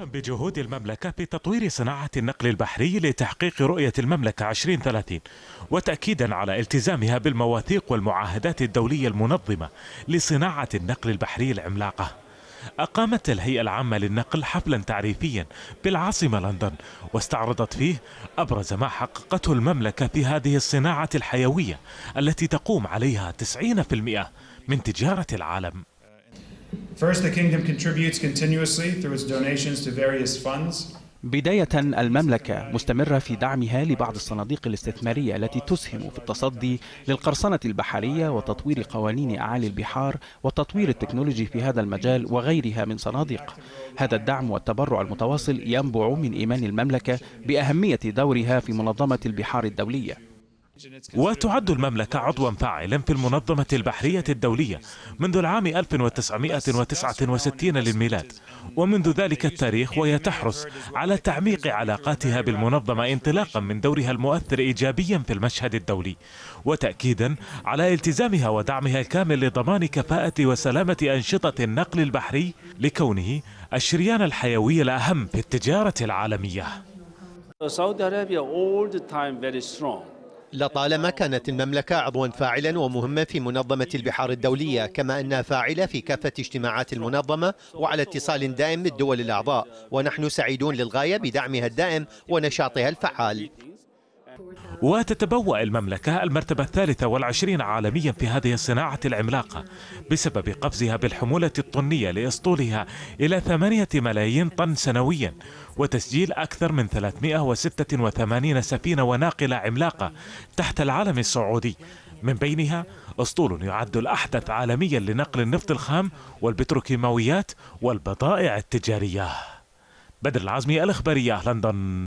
بجهود المملكة في تطوير صناعة النقل البحري لتحقيق رؤية المملكة 2030 وتأكيدا على التزامها بالمواثيق والمعاهدات الدولية المنظمة لصناعة النقل البحري العملاقة أقامت الهيئة العامة للنقل حفلا تعريفيا بالعاصمة لندن واستعرضت فيه أبرز ما حققته المملكة في هذه الصناعة الحيوية التي تقوم عليها 90% من تجارة العالم First, the kingdom contributes continuously through its donations to various funds. بداية المملكة مستمرة في دعمها لبعض الصناديق الاستثمارية التي تسهم في التصدي للقرصنة البحرية وتطوير قوانين أعالي البحار وتطوير التكنولوجي في هذا المجال وغيرها من صناديق هذا الدعم والتبرع المتواصل ينبع من إيمان المملكة بأهمية دورها في منظمة البحار الدولية وتعد المملكة عضوا فاعلا في المنظمة البحرية الدولية منذ العام 1969 للميلاد ومنذ ذلك التاريخ وهي تحرص على تعميق علاقاتها بالمنظمة انطلاقا من دورها المؤثر إيجابيا في المشهد الدولي وتأكيدا على التزامها ودعمها الكامل لضمان كفاءة وسلامة أنشطة النقل البحري لكونه الشريان الحيوي الأهم في التجارة العالمية. Saudi Arabia all the time very strong لطالما كانت المملكة عضوا فاعلا ومهما في منظمة البحار الدولية كما أنها فاعلة في كافة اجتماعات المنظمة وعلى اتصال دائم بالدول الأعضاء ونحن سعيدون للغاية بدعمها الدائم ونشاطها الفعال وتتبوأ المملكة المرتبة الثالثة والعشرين عالميا في هذه الصناعة العملاقة بسبب قفزها بالحمولة الطنية لإسطولها إلى ثمانية ملايين طن سنويا وتسجيل أكثر من 386 سفينة وناقلة عملاقة تحت العلم السعودي من بينها أسطول يعد الأحدث عالميا لنقل النفط الخام والبتروكيماويات والبضائع التجارية بدر العزمي الإخبارية لندن